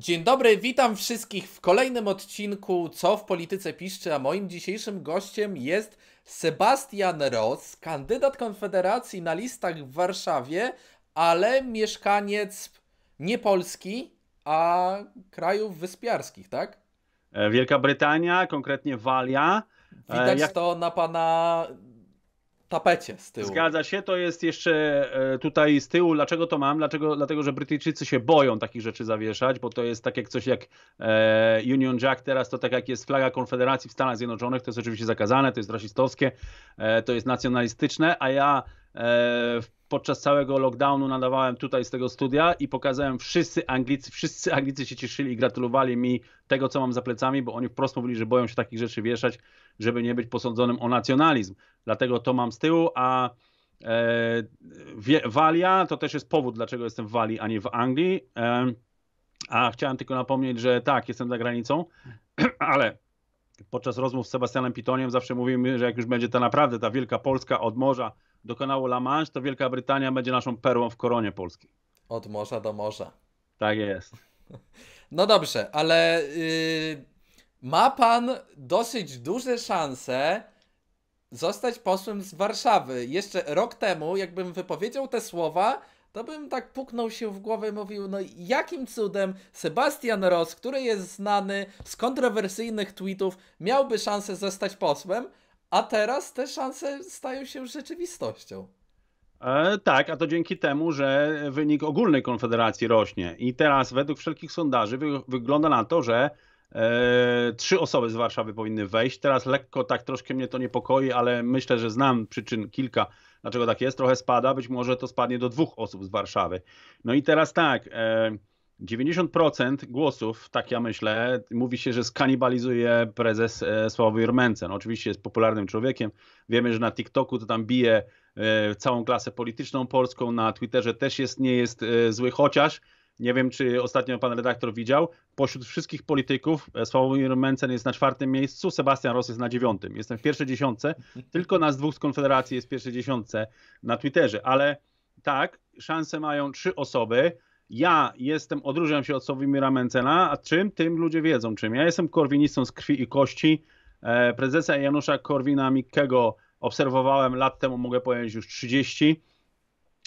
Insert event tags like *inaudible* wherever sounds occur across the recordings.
Dzień dobry, witam wszystkich w kolejnym odcinku Co w polityce piszczy, a moim dzisiejszym gościem jest Sebastian Ross, kandydat Konfederacji na listach w Warszawie, ale mieszkaniec nie Polski, a krajów wyspiarskich, tak? E, Wielka Brytania, konkretnie Walia. E, Widać Jak... to na pana tapecie z tyłu. Zgadza się, to jest jeszcze e, tutaj z tyłu. Dlaczego to mam? Dlaczego? Dlatego, że Brytyjczycy się boją takich rzeczy zawieszać, bo to jest tak jak coś jak e, Union Jack teraz, to tak jak jest flaga Konfederacji w Stanach Zjednoczonych, to jest oczywiście zakazane, to jest rasistowskie, e, to jest nacjonalistyczne, a ja w podczas całego lockdownu nadawałem tutaj z tego studia i pokazałem wszyscy Anglicy, wszyscy Anglicy się cieszyli i gratulowali mi tego, co mam za plecami, bo oni wprost mówili, że boją się takich rzeczy wieszać, żeby nie być posądzonym o nacjonalizm. Dlatego to mam z tyłu, a e, wie, Walia to też jest powód, dlaczego jestem w Walii, a nie w Anglii. E, a chciałem tylko napomnieć, że tak, jestem za granicą, *clears throat* ale podczas rozmów z Sebastianem Pitoniem zawsze mówimy, że jak już będzie ta naprawdę ta wielka Polska od morza do kanału La Manche, to Wielka Brytania będzie naszą perłą w koronie polskiej. Od morza do morza. Tak jest. *laughs* No dobrze, ale yy, ma pan dosyć duże szanse zostać posłem z Warszawy. Jeszcze rok temu, jakbym wypowiedział te słowa, to bym tak puknął się w głowę i mówił, no jakim cudem Sebastian Ross, który jest znany z kontrowersyjnych tweetów, miałby szansę zostać posłem, a teraz te szanse stają się rzeczywistością. E, tak, a to dzięki temu, że wynik ogólnej konfederacji rośnie. I teraz według wszelkich sondaży wy, wygląda na to, że e, trzy osoby z Warszawy powinny wejść. Teraz lekko tak troszkę mnie to niepokoi, ale myślę, że znam przyczyn kilka, dlaczego tak jest. Trochę spada, być może to spadnie do dwóch osób z Warszawy. No i teraz tak. E, 90% głosów, tak ja myślę, mówi się, że skanibalizuje prezes e, Sławomir Mencen. Oczywiście jest popularnym człowiekiem. Wiemy, że na TikToku to tam bije e, całą klasę polityczną polską, na Twitterze też jest, nie jest e, zły, chociaż nie wiem, czy ostatnio pan redaktor widział, pośród wszystkich polityków Sławomir Mencen jest na czwartym miejscu, Sebastian Ros jest na dziewiątym. Jestem w pierwszej dziesiątce, tylko nas dwóch z Konfederacji jest w pierwszej dziesiątce na Twitterze, ale tak, szanse mają trzy osoby, ja jestem, odróżniam się od Sławomira Mencena, a czym? Tym ludzie wiedzą czym. Ja jestem korwinistą z krwi i kości. E, prezesa Janusza Korwina-Mikkego obserwowałem lat temu, mogę powiedzieć, już 30.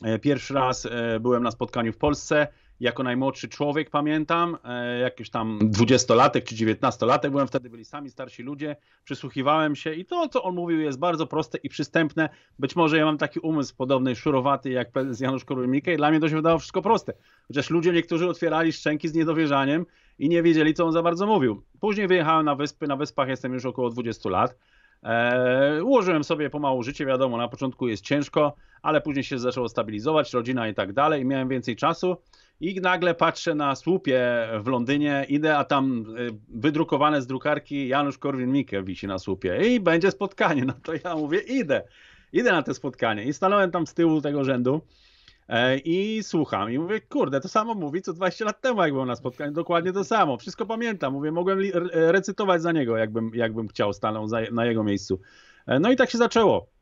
E, pierwszy raz e, byłem na spotkaniu w Polsce jako najmłodszy człowiek, pamiętam, e, jakiś tam dwudziestolatek czy dziewiętnastolatek byłem wtedy, byli sami starsi ludzie, przysłuchiwałem się i to, co on mówił, jest bardzo proste i przystępne. Być może ja mam taki umysł podobny, szurowaty jak z Janusz Korwin-Mikke i dla mnie to się wydawało wszystko proste. Chociaż ludzie niektórzy otwierali szczęki z niedowierzaniem i nie wiedzieli, co on za bardzo mówił. Później wyjechałem na wyspy, na wyspach jestem już około 20 lat. Eee, ułożyłem sobie pomału życie, wiadomo, na początku jest ciężko, ale później się zaczęło stabilizować, rodzina i tak dalej, i miałem więcej czasu. I nagle patrzę na słupie w Londynie, idę, a tam y, wydrukowane z drukarki Janusz Korwin-Mikke wisi na słupie i będzie spotkanie. No to ja mówię, idę, idę na to spotkanie. I stanąłem tam z tyłu tego rzędu e, i słucham i mówię, kurde, to samo mówi co 20 lat temu, jak był na spotkaniu, dokładnie to samo, wszystko pamiętam, mówię, mogłem recytować za niego, jakbym, jakbym chciał, stanął na jego miejscu. E, no i tak się zaczęło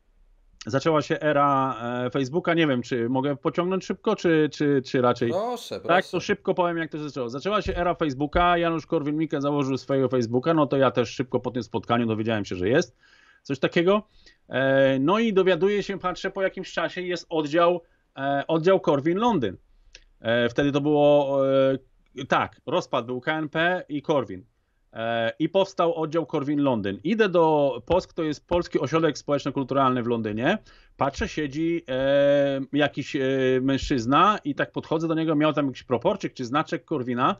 zaczęła się era e, Facebooka. Nie wiem, czy mogę pociągnąć szybko, czy, czy, czy raczej. Proszę, tak, proszę. Tak, to szybko powiem, jak to się zaczęło. Zaczęła się era Facebooka. Janusz Korwin-Mikke założył swojego Facebooka. No to ja też szybko po tym spotkaniu dowiedziałem się, że jest coś takiego. E, no i dowiaduję się, patrzę po jakimś czasie, jest oddział, e, oddział Korwin Londyn. Wtedy to było tak, rozpad był KNP i Korwin i powstał oddział Korwin Londyn. Idę do POSK, to jest Polski Ośrodek Społeczno-Kulturalny w Londynie. Patrzę, siedzi e, jakiś e, mężczyzna i tak podchodzę do niego, miał tam jakiś proporczyk czy znaczek Korwina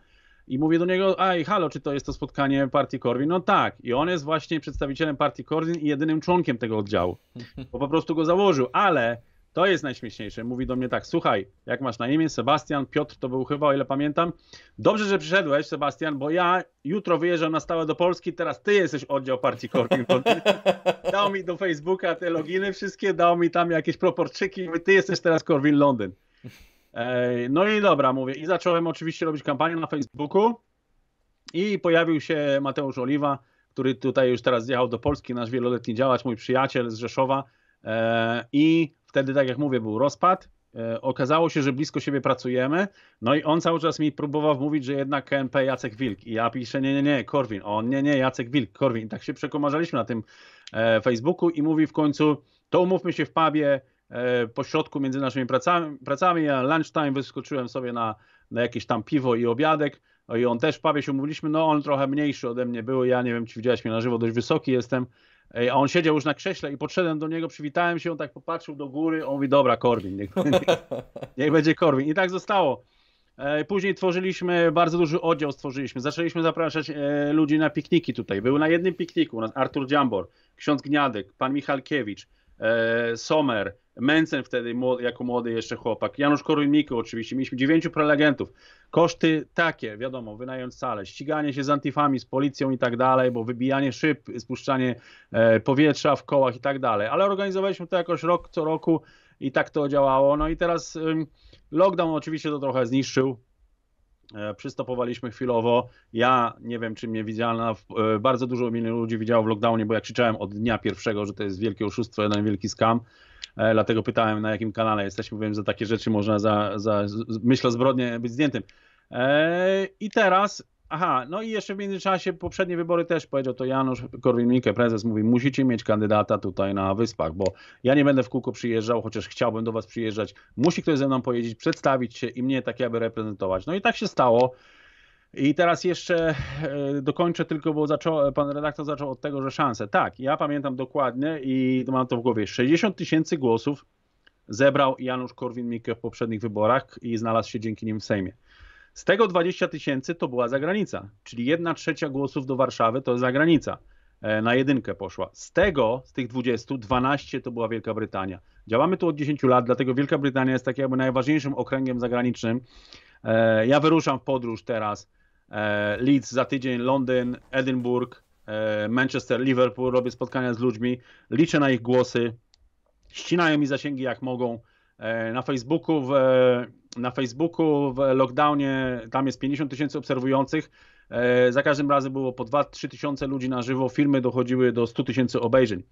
i mówię do niego, aj halo, czy to jest to spotkanie partii Korwin? No tak. I on jest właśnie przedstawicielem partii Korwin i jedynym członkiem tego oddziału, bo po prostu go założył, ale to jest najśmieszniejsze. Mówi do mnie tak, słuchaj, jak masz na imię Sebastian, Piotr to był chyba, o ile pamiętam. Dobrze, że przyszedłeś, Sebastian, bo ja jutro wyjeżdżam na stałe do Polski, teraz ty jesteś oddział partii Korking. *laughs* dał mi do Facebooka te loginy wszystkie, dał mi tam jakieś proporczyki, mówi, ty jesteś teraz Korwin Londyn. No i dobra, mówię. I zacząłem oczywiście robić kampanię na Facebooku i pojawił się Mateusz Oliwa, który tutaj już teraz zjechał do Polski, nasz wieloletni działacz, mój przyjaciel z Rzeszowa i wtedy, tak jak mówię, był rozpad. E, okazało się, że blisko siebie pracujemy, no i on cały czas mi próbował mówić, że jednak KNP Jacek Wilk. I ja piszę, nie, nie, nie, Korwin. On, nie, nie, Jacek Wilk, Korwin. I tak się przekomarzaliśmy na tym e, Facebooku i mówi w końcu, to umówmy się w pubie e, po środku między naszymi pracami. pracami. Ja lunchtime wyskoczyłem sobie na, na jakieś tam piwo i obiadek. No I on też w pubie się umówiliśmy, no on trochę mniejszy ode mnie był, ja nie wiem, czy widziałeś mnie na żywo, dość wysoki jestem. A on siedział już na krześle i podszedłem do niego, przywitałem się, on tak popatrzył do góry, on mówi, dobra, Korwin, niech, *laughs* niech będzie Korwin. I tak zostało. Później tworzyliśmy, bardzo duży oddział stworzyliśmy. Zaczęliśmy zapraszać e, ludzi na pikniki tutaj. Był na jednym pikniku u nas Artur Dziambor, ksiądz Gniadek, pan Michalkiewicz, e, Somer, Mencen wtedy jako młody jeszcze chłopak, Janusz Korwin-Mikke oczywiście, mieliśmy dziewięciu prelegentów. Koszty takie, wiadomo, wynając salę, ściganie się z antifami, z policją i tak dalej, bo wybijanie szyb, spuszczanie e, powietrza w kołach i tak dalej, ale organizowaliśmy to jakoś rok co roku i tak to działało. No i teraz lockdown oczywiście to trochę zniszczył, e, przystopowaliśmy chwilowo. Ja nie wiem, czy mnie widziano, e, bardzo dużo mnie ludzi widziało w lockdownie, bo jak krzyczałem od dnia pierwszego, że to jest wielkie oszustwo, jeden wielki skam, E, dlatego pytałem na jakim kanale jesteśmy, wiem, że takie rzeczy można za, za myśl o zbrodnie być zdjętym. E, I teraz Aha, no i jeszcze w międzyczasie poprzednie wybory też powiedział to Janusz Korwin-Mikke, prezes, mówi musicie mieć kandydata tutaj na Wyspach, bo ja nie będę w kółko przyjeżdżał, chociaż chciałbym do was przyjeżdżać. Musi ktoś ze mną pojeździć, przedstawić się i mnie tak jakby reprezentować. No i tak się stało. I teraz jeszcze e, dokończę tylko, bo zaczął, pan redaktor zaczął od tego, że szanse. Tak, ja pamiętam dokładnie i mam to w głowie. 60 tysięcy głosów zebrał Janusz Korwin-Mikke w poprzednich wyborach i znalazł się dzięki nim w Sejmie. Z tego 20 tysięcy to była zagranica, czyli 1 trzecia głosów do Warszawy to jest zagranica. E, na jedynkę poszła. Z tego, z tych 20, 12 to była Wielka Brytania. Działamy tu od 10 lat, dlatego Wielka Brytania jest tak jakby najważniejszym okręgiem zagranicznym. E, ja wyruszam w podróż teraz E, Leeds za tydzień, Londyn, Edynburg, e, Manchester, Liverpool, robię spotkania z ludźmi, liczę na ich głosy, ścinają mi zasięgi jak mogą. E, na Facebooku, w, na Facebooku w lockdownie tam jest 50 tysięcy obserwujących. Za każdym razem było po 2-3 tysiące ludzi na żywo, filmy dochodziły do 100 tysięcy obejrzeń.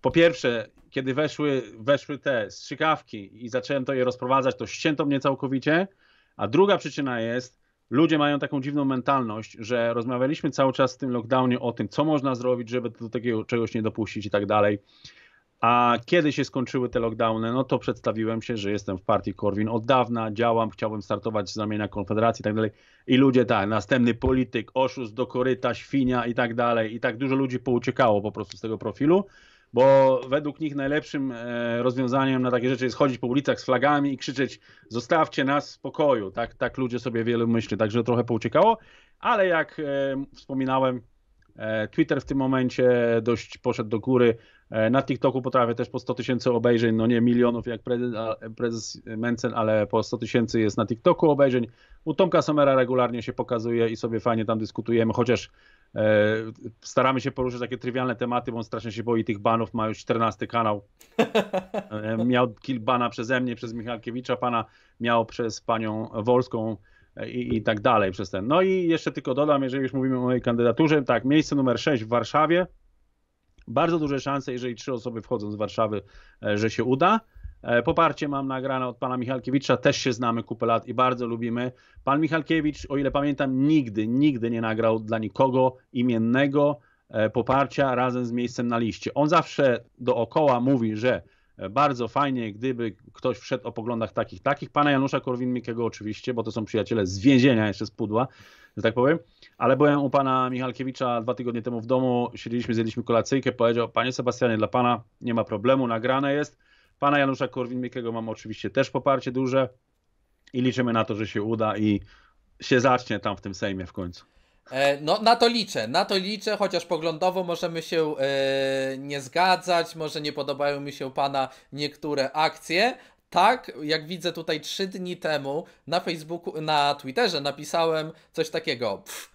Po pierwsze, kiedy weszły, weszły te strzykawki i zacząłem to je rozprowadzać, to ścięto mnie całkowicie. A druga przyczyna jest, ludzie mają taką dziwną mentalność, że rozmawialiśmy cały czas w tym lockdownie o tym, co można zrobić, żeby do takiego czegoś nie dopuścić i tak dalej. A kiedy się skończyły te lockdowny, no to przedstawiłem się, że jestem w partii Korwin od dawna, działam, chciałbym startować z ramienia Konfederacji i tak dalej. I ludzie tak, następny polityk, oszust do koryta, świnia i tak dalej. I tak dużo ludzi pouciekało po prostu z tego profilu bo według nich najlepszym e, rozwiązaniem na takie rzeczy jest chodzić po ulicach z flagami i krzyczeć zostawcie nas w spokoju. Tak, tak ludzie sobie wielu myśli, także trochę pouciekało, ale jak e, wspominałem, e, Twitter w tym momencie dość poszedł do góry. Na TikToku potrafię też po 100 tysięcy obejrzeń, no nie milionów jak prezes, prezes Mencen, ale po 100 tysięcy jest na TikToku obejrzeń. U Tomka Somera regularnie się pokazuje i sobie fajnie tam dyskutujemy, chociaż E, staramy się poruszyć takie trywialne tematy, bo on strasznie się boi tych banów, ma już 14 kanał. E, miał kill bana przeze mnie, przez Michalkiewicza pana, miał przez panią Wolską e, i, i tak dalej przez ten. No i jeszcze tylko dodam, jeżeli już mówimy o mojej kandydaturze, tak, miejsce numer 6 w Warszawie. Bardzo duże szanse, jeżeli trzy osoby wchodzą z Warszawy, że się uda. E, poparcie mam nagrane od pana Michalkiewicza, też się znamy kupę lat i bardzo lubimy. Pan Michalkiewicz, o ile pamiętam, nigdy, nigdy nie nagrał dla nikogo imiennego e, poparcia razem z miejscem na liście. On zawsze dookoła mówi, że e, bardzo fajnie, gdyby ktoś wszedł o poglądach takich, takich, pana Janusza Korwin-Mikkego oczywiście, bo to są przyjaciele z więzienia jeszcze z pudła, że tak powiem, ale byłem u pana Michalkiewicza dwa tygodnie temu w domu, siedzieliśmy, zjedliśmy kolacyjkę, powiedział, panie Sebastianie, dla pana nie ma problemu, nagrane jest, Pana Janusza Korwin-Mikkego mamy oczywiście też poparcie duże i liczymy na to, że się uda i się zacznie tam w tym Sejmie w końcu. E, no, na to liczę, na to liczę, chociaż poglądowo możemy się e, nie zgadzać, może nie podobają mi się pana niektóre akcje. Tak, jak widzę tutaj trzy dni temu na Facebooku, na Twitterze napisałem coś takiego. Pff,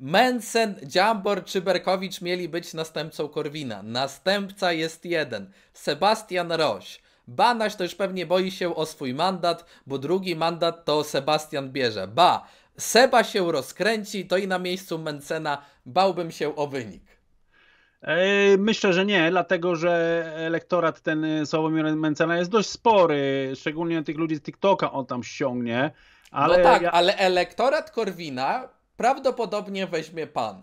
Mensen, Dziambor czy Berkowicz mieli być następcą Korwina. Następca jest jeden. Sebastian Roś. Banaś to już pewnie boi się o swój mandat, bo drugi mandat to Sebastian bierze. Ba, Seba się rozkręci, to i na miejscu Mencena bałbym się o wynik. E, myślę, że nie, dlatego że elektorat ten e, Sławomira Mencena jest dość spory, szczególnie tych ludzi z TikToka on tam ściągnie. No ale no tak, ja... ale elektorat Korwina prawdopodobnie weźmie pan.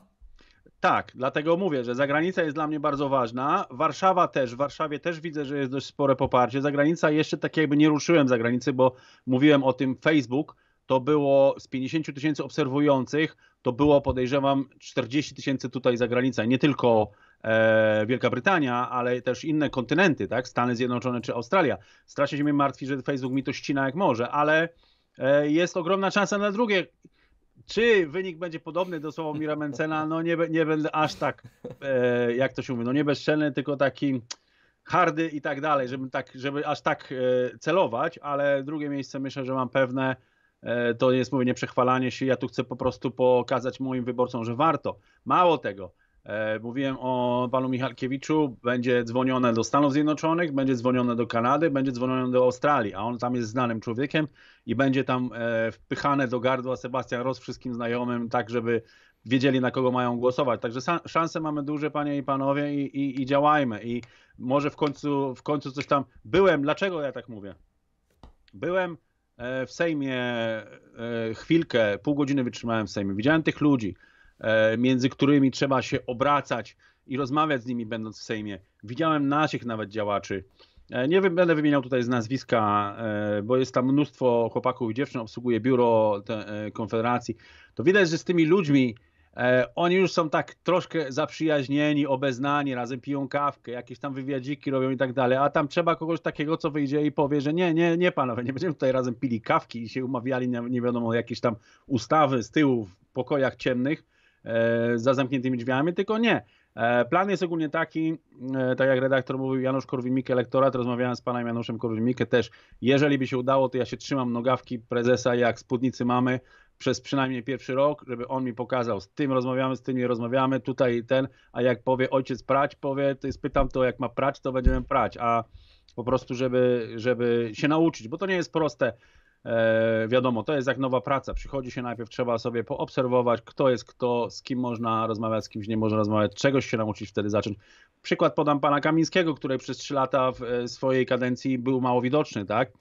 Tak, dlatego mówię, że zagranica jest dla mnie bardzo ważna. Warszawa też, w Warszawie też widzę, że jest dość spore poparcie. Zagranica jeszcze tak jakby nie ruszyłem zagranicy, bo mówiłem o tym Facebook. To było z 50 tysięcy obserwujących, to było podejrzewam 40 tysięcy tutaj za Nie tylko e, Wielka Brytania, ale też inne kontynenty, tak? Stany Zjednoczone czy Australia. Strasznie się mnie martwi, że Facebook mi to ścina jak może, ale e, jest ogromna szansa na drugie czy wynik będzie podobny do słowa Mira Mencena? No nie, nie będę aż tak, e, jak to się mówi, no nie bezczelny, tylko taki hardy i tak dalej, żeby, tak, żeby aż tak e, celować, ale drugie miejsce myślę, że mam pewne. E, to jest, mówię, nie przechwalanie się. Ja tu chcę po prostu pokazać moim wyborcom, że warto. Mało tego, E, mówiłem o panu Michalkiewiczu, będzie dzwonione do Stanów Zjednoczonych, będzie dzwonione do Kanady, będzie dzwonione do Australii, a on tam jest znanym człowiekiem i będzie tam e, wpychane do gardła Sebastian Ross wszystkim znajomym, tak żeby wiedzieli na kogo mają głosować. Także szanse mamy duże, panie i panowie, i, i, i działajmy. I może w końcu, w końcu coś tam... Byłem, dlaczego ja tak mówię? Byłem e, w Sejmie chwilkę, pół godziny wytrzymałem w Sejmie, widziałem tych ludzi, E, między którymi trzeba się obracać i rozmawiać z nimi będąc w Sejmie. Widziałem naszych nawet działaczy. E, nie będę wymieniał tutaj z nazwiska, e, bo jest tam mnóstwo chłopaków i dziewczyn, obsługuje biuro Konfederacji. To widać, że z tymi ludźmi oni już są tak troszkę zaprzyjaźnieni, obeznani, razem piją kawkę, jakieś tam wywiadziki robią i tak dalej, a tam trzeba kogoś takiego, co wyjdzie i powie, że nie, nie, nie panowie, nie będziemy tutaj razem pili kawki i się umawiali nie wiadomo jakieś tam ustawy z tyłu w pokojach ciemnych, E, za zamkniętymi drzwiami, tylko nie. E, plan jest ogólnie taki, e, tak jak redaktor mówił Janusz Korwin-Mikke, elektorat, rozmawiałem z panem Januszem Korwin-Mikke też, jeżeli by się udało, to ja się trzymam nogawki prezesa jak spódnicy mamy przez przynajmniej pierwszy rok, żeby on mi pokazał, z tym rozmawiamy, z tym nie rozmawiamy, tutaj ten, a jak powie ojciec prać, powie, to jest pytam to, jak ma prać, to będziemy prać, a po prostu, żeby, żeby się nauczyć, bo to nie jest proste. E, wiadomo, to jest jak nowa praca. Przychodzi się najpierw, trzeba sobie poobserwować, kto jest kto, z kim można rozmawiać, z kimś nie można rozmawiać, czegoś się nauczyć, wtedy zacząć. Przykład podam pana Kamińskiego, który przez trzy lata w e, swojej kadencji był mało widoczny, tak?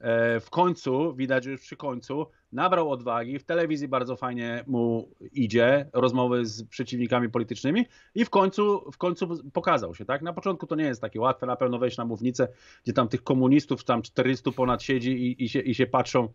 E, w końcu, widać już przy końcu, nabrał odwagi, w telewizji bardzo fajnie mu idzie, rozmowy z przeciwnikami politycznymi i w końcu, w końcu pokazał się, tak? Na początku to nie jest takie łatwe, na pewno wejść na mównicę, gdzie tam tych komunistów, tam 400 ponad siedzi i, i, się, i się patrzą,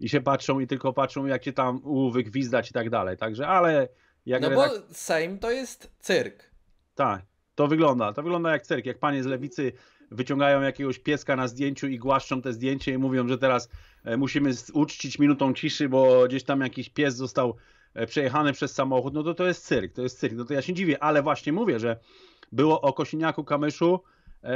i się patrzą i tylko patrzą, jak cię tam wygwizdać i tak dalej, także, ale... Jak no bo Sejm to jest cyrk. Tak, to wygląda, to wygląda jak cyrk, jak panie z lewicy wyciągają jakiegoś pieska na zdjęciu i głaszczą te zdjęcie i mówią, że teraz e, musimy uczcić minutą ciszy, bo gdzieś tam jakiś pies został e, przejechany przez samochód, no to to jest cyrk, to jest cyrk, no to ja się dziwię, ale właśnie mówię, że było o Kosiniaku Kamyszu, e,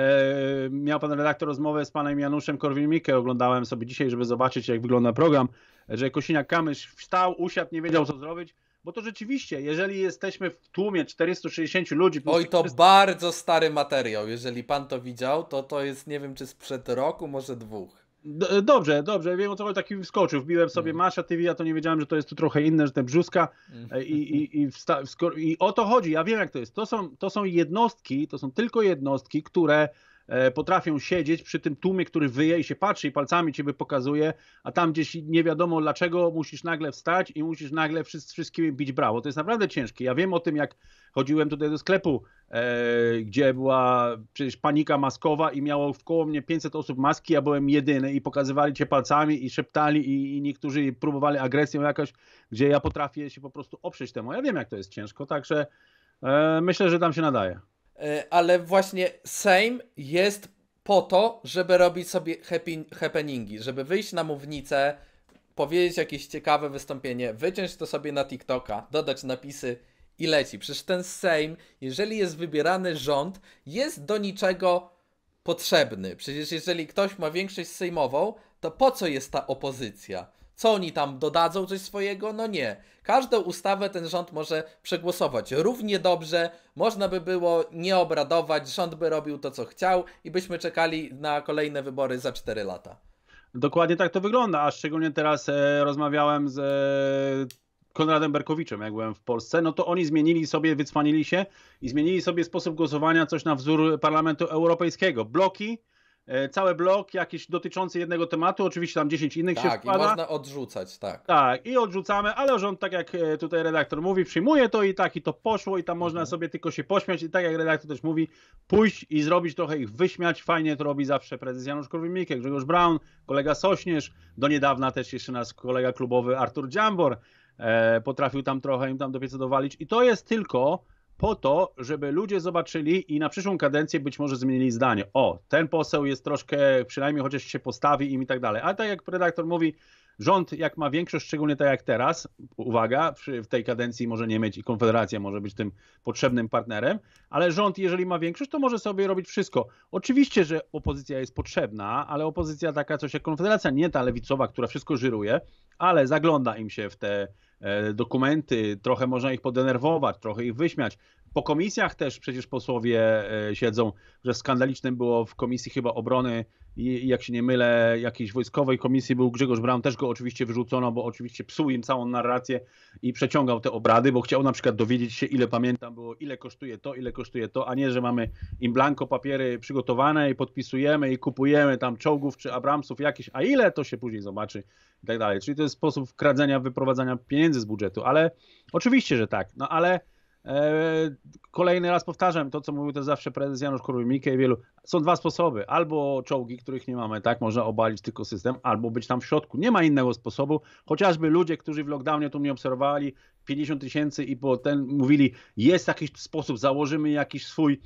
miał pan redaktor rozmowę z panem Januszem Korwin-Mikke, oglądałem sobie dzisiaj, żeby zobaczyć jak wygląda program, że Kosiniak Kamysz wstał, usiadł, nie wiedział co zrobić, bo to rzeczywiście, jeżeli jesteśmy w tłumie 460 ludzi... Plus Oj, to bardzo stary materiał. Jeżeli pan to widział, to to jest, nie wiem, czy sprzed roku, może dwóch. E, dobrze, dobrze, wiem o co chodzi, taki wskoczył, wbiłem sobie mm. Masza TV, ja to nie wiedziałem, że to jest tu trochę inne, że te brzuska mm. e, i, i, i, i o to chodzi, ja wiem jak to jest. To są, to są jednostki, to są tylko jednostki, które E, potrafią siedzieć przy tym tłumie, który wyje i się patrzy i palcami ciebie pokazuje, a tam gdzieś nie wiadomo dlaczego musisz nagle wstać i musisz nagle wszystkimi bić brawo. To jest naprawdę ciężkie. Ja wiem o tym, jak chodziłem tutaj do sklepu, e, gdzie była przecież panika maskowa i miało wkoło mnie 500 osób maski, ja byłem jedyny i pokazywali cię palcami i szeptali i, i niektórzy próbowali agresją jakąś, gdzie ja potrafię się po prostu oprzeć temu. Ja wiem, jak to jest ciężko, także e, myślę, że tam się nadaje. E, ale właśnie Sejm jest po to, żeby robić sobie happeningi, żeby wyjść na mównicę, powiedzieć jakieś ciekawe wystąpienie, wyciąć to sobie na TikToka, dodać napisy i leci. Przecież ten Sejm, jeżeli jest wybierany rząd, jest do niczego potrzebny. Przecież jeżeli ktoś ma większość sejmową, to po co jest ta opozycja? Co oni tam dodadzą coś swojego? No nie. Każdą ustawę ten rząd może przegłosować. Równie dobrze można by było nie obradować, rząd by robił to, co chciał i byśmy czekali na kolejne wybory za 4 lata. Dokładnie tak to wygląda, a szczególnie teraz e, rozmawiałem z e, Konradem Berkowiczem, jak byłem w Polsce, no to oni zmienili sobie, wycwanili się i zmienili sobie sposób głosowania, coś na wzór Parlamentu Europejskiego. Bloki, E, cały blok jakiś dotyczący jednego tematu, oczywiście tam 10 innych tak, się wkłada. Tak, i można odrzucać, tak. Tak, i odrzucamy, ale rząd, tak jak e, tutaj redaktor mówi, przyjmuje to i tak, i to poszło i tam można mhm. sobie tylko się pośmiać i tak jak redaktor też mówi, pójść i zrobić trochę ich wyśmiać, fajnie to robi zawsze prezes Janusz Korwin-Mikke, Grzegorz Brown, kolega Sośnierz, do niedawna też jeszcze nasz kolega klubowy Artur Dziambor, e, potrafił tam trochę im tam do dowalić i to jest tylko po to, żeby ludzie zobaczyli i na przyszłą kadencję być może zmienili zdanie. O, ten poseł jest troszkę, przynajmniej chociaż się postawi im i tak dalej. Ale tak jak redaktor mówi, rząd jak ma większość, szczególnie tak jak teraz, uwaga, przy, w tej kadencji może nie mieć i Konfederacja może być tym potrzebnym partnerem, ale rząd, jeżeli ma większość, to może sobie robić wszystko. Oczywiście, że opozycja jest potrzebna, ale opozycja taka coś jak Konfederacja, nie ta lewicowa, która wszystko żyruje, ale zagląda im się w te E, dokumenty, trochę można ich podenerwować, trochę ich wyśmiać. Po komisjach też przecież posłowie e, siedzą, że skandalicznym było w komisji chyba obrony, jak się nie mylę, jakiejś wojskowej komisji był Grzegorz Braun, też go oczywiście wyrzucono, bo oczywiście psuł im całą narrację i przeciągał te obrady, bo chciał na przykład dowiedzieć się, ile pamiętam było, ile kosztuje to, ile kosztuje to, a nie, że mamy im blanko papiery przygotowane i podpisujemy i kupujemy tam czołgów czy Abramsów jakiś, a ile to się później zobaczy i tak dalej. Czyli to jest sposób kradzenia, wyprowadzania pieniędzy pieniędzy z budżetu, ale oczywiście, że tak, no ale e, kolejny raz powtarzam to, co mówił też zawsze prezes Janusz Korwin-Mikke i wielu, są dwa sposoby, albo czołgi, których nie mamy, tak, można obalić tylko system, albo być tam w środku, nie ma innego sposobu, chociażby ludzie, którzy w lockdownie tu mnie obserwowali, 50 tysięcy i potem mówili, jest jakiś sposób, założymy jakiś swój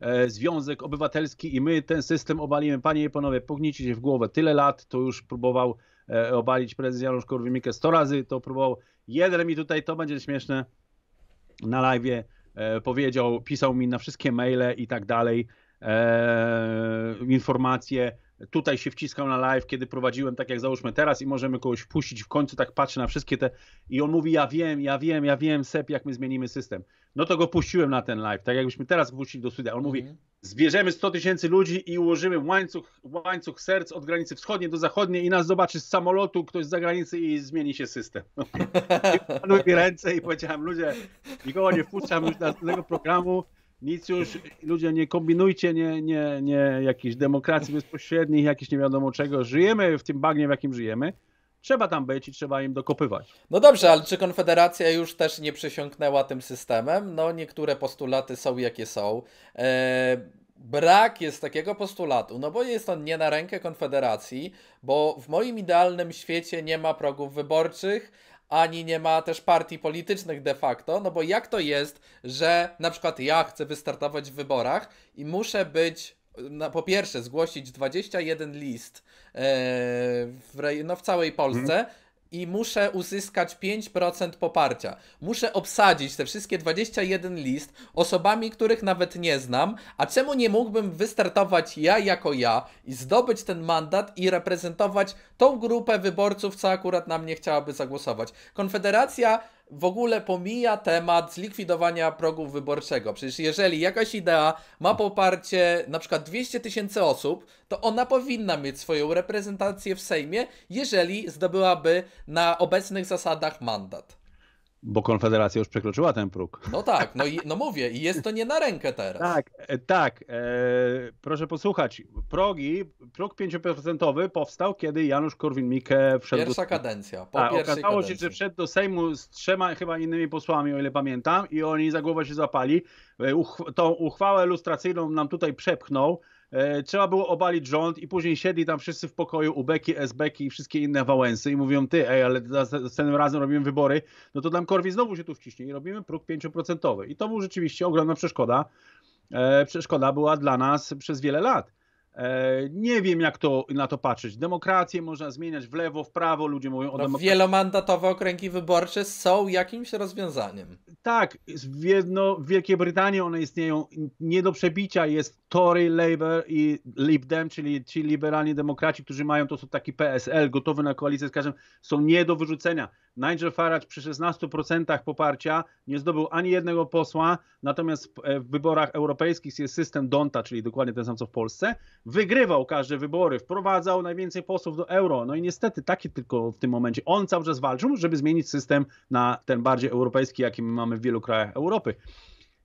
e, Związek Obywatelski i my ten system obalimy. Panie i panowie, pognijcie się w głowę. Tyle lat to już próbował e, obalić prezes Janusz Korwin-Mikke. Sto razy to próbował Jeden mi tutaj, to będzie śmieszne, na live e, powiedział, pisał mi na wszystkie maile i tak dalej, e, informacje, tutaj się wciskał na live, kiedy prowadziłem, tak jak załóżmy teraz i możemy kogoś puścić w końcu tak patrzy na wszystkie te i on mówi, ja wiem, ja wiem, ja wiem, Sep, jak my zmienimy system. No to go puściłem na ten live, tak jakbyśmy teraz wrócili do studia. On mówi, mhm. zbierzemy 100 tysięcy ludzi i ułożymy łańcuch, łańcuch serc od granicy wschodniej do zachodniej i nas zobaczy z samolotu ktoś z zagranicy i zmieni się system. *laughs* I ręce i powiedziałem, ludzie, nikogo nie wpuszczam już do następnego programu, nic już, ludzie, nie kombinujcie, nie, nie, nie jakiejś demokracji bezpośredniej, jakichś nie wiadomo czego. Żyjemy w tym bagnie, w jakim żyjemy. Trzeba tam być i trzeba im dokopywać. No dobrze, ale czy Konfederacja już też nie przesiąknęła tym systemem? No niektóre postulaty są jakie są. Eee, brak jest takiego postulatu, no bo jest on nie na rękę Konfederacji, bo w moim idealnym świecie nie ma progów wyborczych, ani nie ma też partii politycznych de facto, no bo jak to jest, że na przykład ja chcę wystartować w wyborach i muszę być na, po pierwsze zgłosić 21 list yy, w, no, w całej Polsce, i muszę uzyskać 5% poparcia. Muszę obsadzić te wszystkie 21 list osobami, których nawet nie znam, a czemu nie mógłbym wystartować ja jako ja i zdobyć ten mandat i reprezentować tą grupę wyborców, co akurat na mnie chciałaby zagłosować. Konfederacja w ogóle pomija temat zlikwidowania progu wyborczego. Przecież jeżeli jakaś idea ma poparcie na przykład 200 tysięcy osób, to ona powinna mieć swoją reprezentację w Sejmie, jeżeli zdobyłaby na obecnych zasadach mandat. Bo Konfederacja już przekroczyła ten próg. No tak, no, i, no mówię, i jest to nie na rękę teraz. Tak, e, tak. E, proszę posłuchać. Progi, próg 5% powstał, kiedy Janusz Korwin-Mikke wszedł Pierwsza do... kadencja. Po tak, okazało kadencji. się, że wszedł do Sejmu z trzema chyba innymi posłami, o ile pamiętam, i oni za głowę się zapali. E, Uch tą uchwałę lustracyjną nam tutaj przepchnął. E, trzeba było obalić rząd i później siedli tam wszyscy w pokoju, ubeki, esbeki i wszystkie inne wałęsy i mówią, ty, ej, ale następnym razem robimy wybory, no to nam Korwin znowu się tu wciśnie i robimy próg 5%. I to był rzeczywiście ogromna przeszkoda. E, przeszkoda była dla nas przez wiele lat. E, nie wiem, jak to, na to patrzeć. Demokrację można zmieniać w lewo, w prawo. Ludzie mówią o no, demokracji. Wielomandatowe okręgi wyborcze są jakimś rozwiązaniem. Tak, w, jedno, w Wielkiej Brytanii one istnieją. Nie do przebicia jest Tory, Labour i Lib Dem, czyli ci liberalni demokraci, którzy mają to są taki PSL, gotowy na koalicję z każdym, są nie do wyrzucenia. Nigel Farage przy 16% poparcia nie zdobył ani jednego posła, natomiast e, w wyborach europejskich jest system Donta, czyli dokładnie ten sam co w Polsce. Wygrywał każde wybory, wprowadzał najwięcej posłów do euro. No i niestety taki tylko w tym momencie. On cały czas walczył, żeby zmienić system na ten bardziej europejski, jaki my mamy w wielu krajach Europy.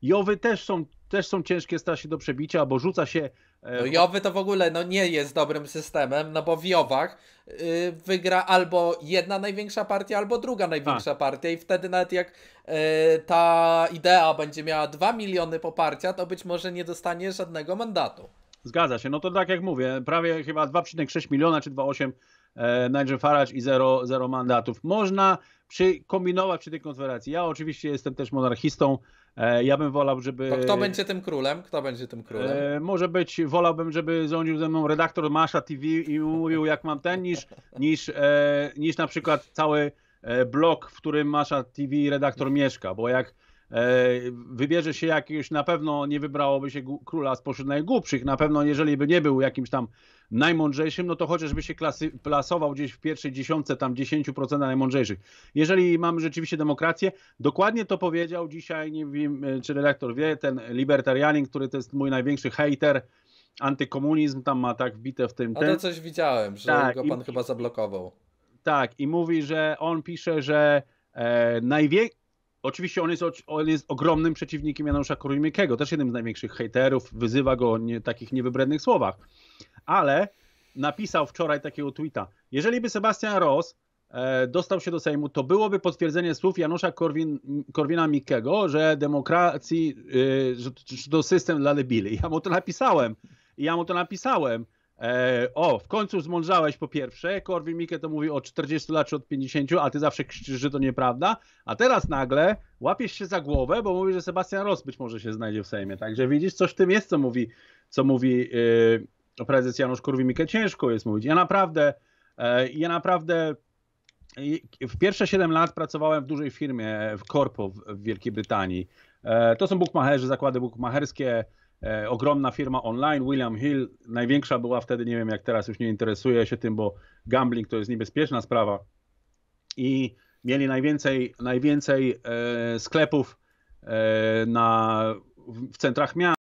Jowy też są też są ciężkie strasznie do przebicia, bo rzuca się... E, no Jowy to w ogóle no, nie jest dobrym systemem, no bo w Jowach y, wygra albo jedna największa partia, albo druga największa A. Tak. partia i wtedy nawet jak e, ta idea będzie miała 2 miliony poparcia, to być może nie dostanie żadnego mandatu. Zgadza się, no to tak jak mówię, prawie chyba 2,6 miliona czy 2,8 e, Nigel Farage i zero, zero mandatów. Można przy, kombinować przy tej konferencji. Ja oczywiście jestem też monarchistą, E, ja bym wolał, żeby. To kto będzie tym królem? Kto będzie tym królem? E, może być, wolałbym, żeby złonił ze mną redaktor Masza TV i mówił, jak mam ten, niż, niż, e, niż na przykład cały blok, w którym Masza TV redaktor mieszka, bo jak E, wybierze się jakiegoś, na pewno nie wybrałoby się króla spośród najgłupszych, na pewno jeżeli by nie był jakimś tam najmądrzejszym, no to chociażby się klasy, klasował gdzieś w pierwszej dziesiątce, tam 10% najmądrzejszych. Jeżeli mamy rzeczywiście demokrację, dokładnie to powiedział dzisiaj, nie wiem e, czy redaktor wie, ten libertarianin, który to jest mój największy hater, antykomunizm, tam ma tak wbite w tym. Ten. A to coś widziałem, że tak, go pan i, chyba zablokował. Tak, i mówi, że on pisze, że e, największy Oczywiście on jest, on jest ogromnym przeciwnikiem Janusza Korwin-Mikkego, też jednym z największych hejterów, wyzywa go o nie, takich niewybrednych słowach. Ale napisał wczoraj takiego tweeta. Jeżeli by Sebastian Ross e, dostał się do Sejmu, to byłoby potwierdzenie słów Janusza Korwin, Korwina Mikkego, że demokracji, y, że, że to system dla debili. Ja mu to napisałem. Ja mu to napisałem. E, o, w końcu zmądrzałeś po pierwsze. Korwin Mikke to mówi o 40 lat czy od 50, a ty zawsze krzyczysz, że to nieprawda. A teraz nagle łapiesz się za głowę, bo mówi, że Sebastian Ross być może się znajdzie w Sejmie. Także widzisz, coś w tym jest, co mówi, co mówi yy, prezes Janusz Korwin Mikke. Ciężko jest mówić. Ja naprawdę, e, ja naprawdę w pierwsze 7 lat pracowałem w dużej firmie, w Corpo w, w Wielkiej Brytanii. E, to są bukmacherzy, zakłady bukmacherskie E, ogromna firma online, William Hill, największa była wtedy, nie wiem jak teraz, już nie interesuje się tym, bo gambling to jest niebezpieczna sprawa i mieli najwięcej, najwięcej e, sklepów e, na, w centrach miast,